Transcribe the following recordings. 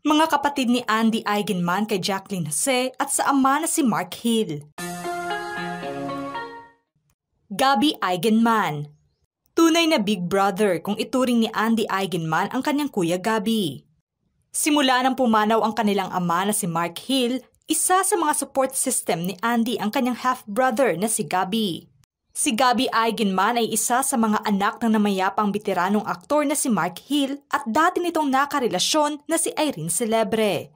Mga kapatid ni Andy Eigenman kay Jacqueline Jose at sa ama na si Mark Hill. Gabi Eigenman Tunay na big brother kung ituring ni Andy Eigenman ang kanyang kuya Gabi. Simula nang pumanaw ang kanilang ama na si Mark Hill, isa sa mga support system ni Andy ang kanyang half-brother na si Gabi. Si Gabby Eigenman ay isa sa mga anak ng namayapang biteranong aktor na si Mark Hill at dati nitong nakarelasyon na si Irene Celebre.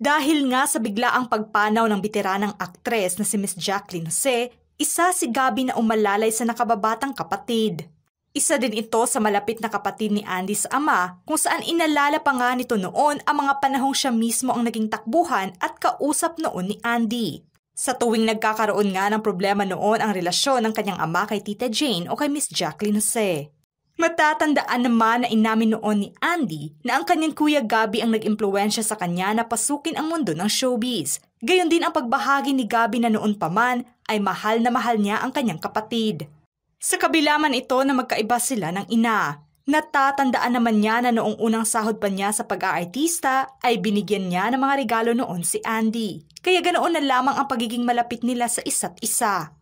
Dahil nga sa biglaang pagpanaw ng biteranang aktres na si Miss Jacqueline Jose, isa si Gabby na umalalay sa nakababatang kapatid. Isa din ito sa malapit na kapatid ni Andy sa ama kung saan inalala pa nga nito noon ang mga panahong siya mismo ang naging takbuhan at kausap noon ni Andy. Sa tuwing nagkakaroon nga ng problema noon ang relasyon ng kanyang ama kay Tita Jane o kay Miss Jacqueline Jose. Matatandaan naman na inamin noon ni Andy na ang kanyang kuya Gabi ang nag-impluensya sa kanya na pasukin ang mundo ng showbiz. Gayon din ang pagbahagi ni Gabi na noon pa man ay mahal na mahal niya ang kanyang kapatid. Sa kabila man ito na magkaiba sila ng ina, Natatandaan naman niya na noong unang sahod pa niya sa pag-aartista ay binigyan niya ng mga regalo noon si Andy. Kaya ganoon na lamang ang pagiging malapit nila sa isa't isa.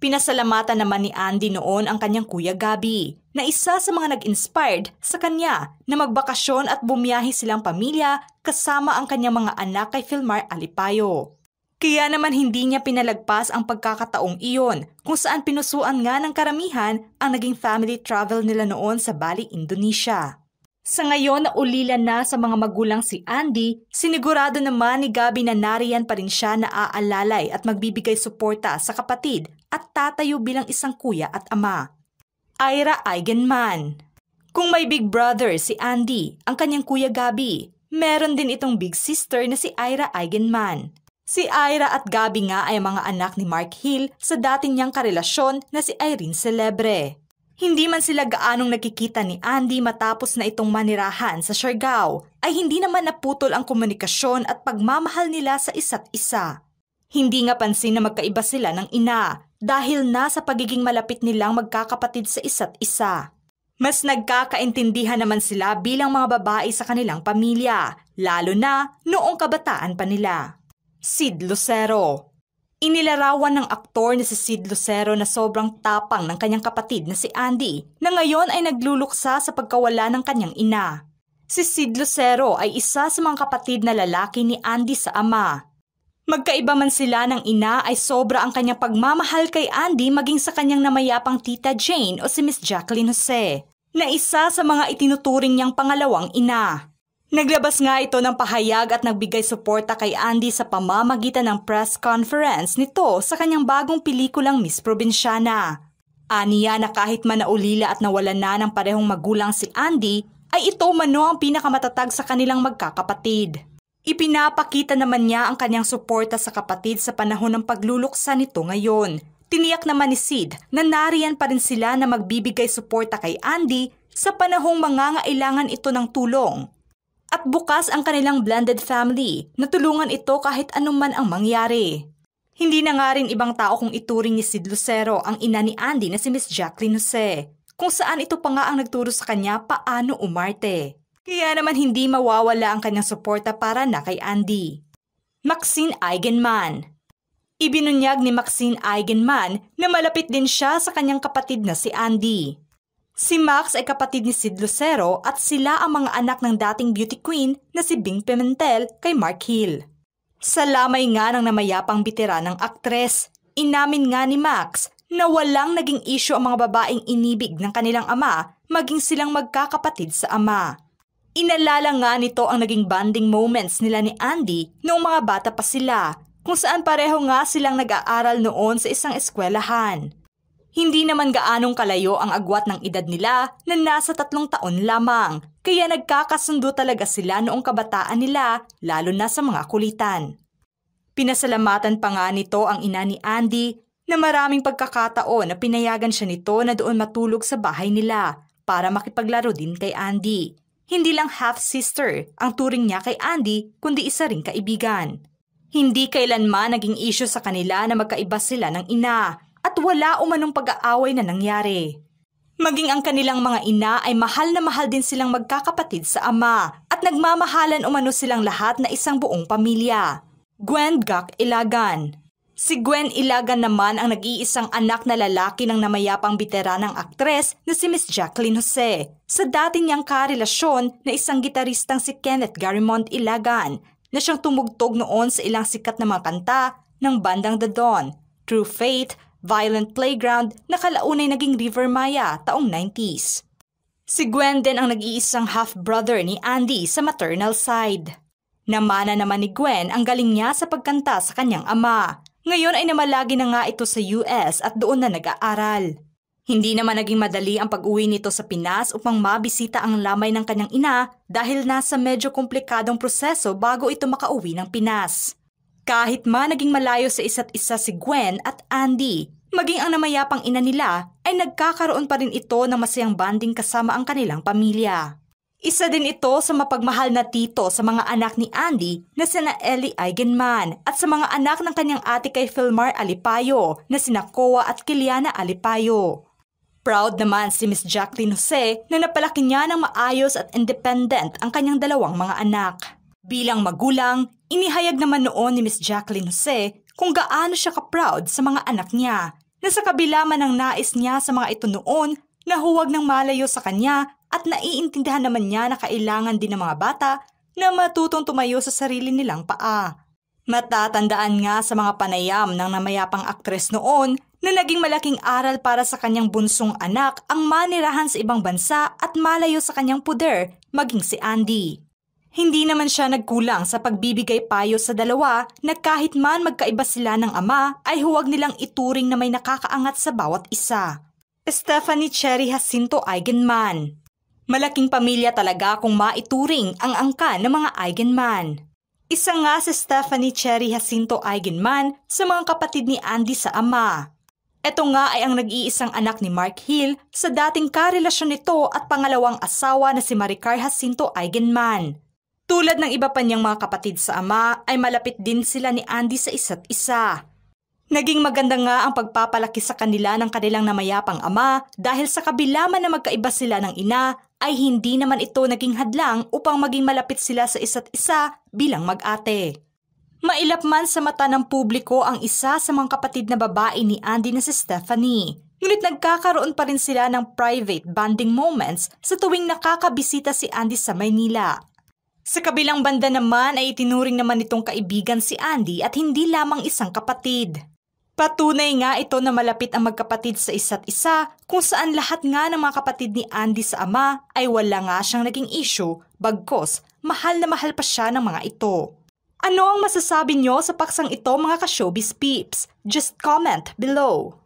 Pinasalamatan naman ni Andy noon ang kanyang kuya Gabi na isa sa mga nag-inspired sa kanya na magbakasyon at bumiyahe silang pamilya kasama ang kanyang mga anak kay Filmar Alipayo. Kaya naman hindi niya pinalagpas ang pagkakataong iyon kung saan pinusuan nga ng karamihan ang naging family travel nila noon sa Bali, Indonesia. Sa ngayon na ulila na sa mga magulang si Andy, sinigurado naman ni Gabi na nariyan pa rin siya na aalalay at magbibigay suporta sa kapatid at tatayo bilang isang kuya at ama. Ira Eigenman Kung may big brother si Andy, ang kanyang kuya Gabi, meron din itong big sister na si Ira Eigenman. Si Ira at Gabi nga ay mga anak ni Mark Hill sa dating niyang karelasyon na si Irene Celebre. Hindi man sila gaanong nakikita ni Andy matapos na itong manirahan sa Siargao, ay hindi naman naputol ang komunikasyon at pagmamahal nila sa isa't isa. Hindi nga pansin na magkaiba sila ng ina dahil nasa pagiging malapit nilang magkakapatid sa isa't isa. Mas nagkakaintindihan naman sila bilang mga babae sa kanilang pamilya, lalo na noong kabataan pa nila. Sid Lucero. Inilarawan ng aktor na si Sid Lucero na sobrang tapang ng kanyang kapatid na si Andy na ngayon ay nagluluksa sa pagkawala ng kanyang ina. Si Sid Lucero ay isa sa mga kapatid na lalaki ni Andy sa ama. Magkaiba man sila ng ina ay sobra ang kanyang pagmamahal kay Andy maging sa kanyang namayapang tita Jane o si Miss Jacqueline Jose na isa sa mga itinuturing niyang pangalawang ina. Naglabas nga ito ng pahayag at nagbigay suporta kay Andy sa pamamagitan ng press conference nito sa kanyang bagong pelikulang Miss Provinciana. Aniya na kahit manaulila at nawalan na ng parehong magulang si Andy, ay ito mano ang pinakamatatag sa kanilang magkakapatid. Ipinapakita naman niya ang kanyang suporta sa kapatid sa panahon ng pagluluksa nito ngayon. Tiniyak naman ni Sid na nariyan pa rin sila na magbibigay suporta kay Andy sa panahong mangangailangan ito ng tulong at bukas ang kanilang blended family natulungan ito kahit anuman ang mangyari. Hindi na nga rin ibang tao kung ituring ni Sid Lucero ang ina ni Andy na si Miss Jacqueline Jose, kung saan ito pa nga ang nagturo sa kanya paano umarte. Kaya naman hindi mawawala ang kanyang suporta para na kay Andy. Maxine Eigenman Ibinunyag ni Maxine Eigenman na malapit din siya sa kanyang kapatid na si Andy. Si Max ay kapatid ni Sid Lucero at sila ang mga anak ng dating beauty queen na si Bing Pimentel kay Mark Hill. Sa lamay nga ng namayapang ng aktres, inamin nga ni Max na walang naging isyo ang mga babaeng inibig ng kanilang ama maging silang magkakapatid sa ama. Inalala nga nito ang naging bonding moments nila ni Andy noong mga bata pa sila kung saan pareho nga silang nag-aaral noon sa isang eskwelahan. Hindi naman gaanong kalayo ang agwat ng edad nila na nasa tatlong taon lamang, kaya nagkakasundo talaga sila noong kabataan nila, lalo na sa mga kulitan. Pinasalamatan pa nga nito ang ina ni Andy na maraming pagkakataon na pinayagan siya nito na doon matulog sa bahay nila para makipaglaro din kay Andy. Hindi lang half-sister ang turing niya kay Andy kundi isa ring kaibigan. Hindi kailanman naging issue sa kanila na magkaiba sila ng ina at wala umanong pag-aaway na nangyari. Maging ang kanilang mga ina ay mahal na mahal din silang magkakapatid sa ama at nagmamahalan umano silang lahat na isang buong pamilya. Gwen Gak Ilagan Si Gwen Ilagan naman ang nag-iisang anak na lalaki ng namayapang ng aktres na si Miss Jacqueline Jose sa dati niyang karelasyon na isang gitaristang si Kenneth Garimond Ilagan na siyang tumugtog noon sa ilang sikat na mga kanta ng bandang The Dawn, True Faith Violent Playground na kalaunay naging River Maya taong 90s. Si Gwenden ang nag-iisang half-brother ni Andy sa maternal side. Namana naman ni Gwen ang galing niya sa pagkanta sa kanyang ama. Ngayon ay namalagi na nga ito sa US at doon na nag-aaral. Hindi naman naging madali ang pag-uwi nito sa Pinas upang mabisita ang lamay ng kanyang ina dahil nasa medyo komplikadong proseso bago ito makauwi ng Pinas. Kahit man naging malayo sa isa't isa si Gwen at Andy, maging ang namayapang ina nila ay nagkakaroon pa rin ito ng masayang bonding kasama ang kanilang pamilya. Isa din ito sa mapagmahal na tito sa mga anak ni Andy na sina Ellie Eigenman at sa mga anak ng kanyang ate kay Filmar Alipayo na sina Koa at Kiliana Alipayo. Proud naman si Miss Jacqueline Jose na napalaki niya ng maayos at independent ang kanyang dalawang mga anak. Bilang magulang, inihayag naman noon ni Miss Jacqueline Jose kung gaano siya ka-proud sa mga anak niya na sa kabila man ang nais niya sa mga ito noon na huwag nang malayo sa kanya at naiintindihan naman niya na kailangan din ng mga bata na matutong tumayo sa sarili nilang paa. Matatandaan nga sa mga panayam ng namayapang aktres noon na naging malaking aral para sa kanyang bunsong anak ang manirahan sa ibang bansa at malayo sa kanyang puder, maging si Andy. Hindi naman siya nagkulang sa pagbibigay payo sa dalawa na kahit man magkaiba sila ng ama ay huwag nilang ituring na may nakakaangat sa bawat isa. Stephanie Cherry Jacinto Eigenman Malaking pamilya talaga kung maituring ang angka ng mga Eigenman. Isa nga si Stephanie Cherry Jacinto Eigenman sa mga kapatid ni Andy sa ama. Ito nga ay ang nag-iisang anak ni Mark Hill sa dating karelasyon nito at pangalawang asawa na si Maricar Jacinto Eigenman. Tulad ng iba pa niyang mga kapatid sa ama ay malapit din sila ni Andy sa isa't isa. Naging maganda nga ang pagpapalaki sa kanila ng kanilang namayapang ama dahil sa kabila man na magkaiba sila ng ina ay hindi naman ito naging hadlang upang maging malapit sila sa isa't isa bilang mag-ate. Mailap man sa mata ng publiko ang isa sa mga kapatid na babae ni Andy na si Stephanie. Ngunit nagkakaroon pa rin sila ng private bonding moments sa tuwing nakakabisita si Andy sa Maynila sa kabilang banda naman ay itinuring naman nitong kaibigan si Andy at hindi lamang isang kapatid. Patunay nga ito na malapit ang magkapatid sa isa't isa kung saan lahat nga ng mga kapatid ni Andy sa ama ay wala nga siyang naging issue, bagkos mahal na mahal pa siya ng mga ito. Ano ang masasabi nyo sa paksang ito mga ka-showbiz peeps? Just comment below!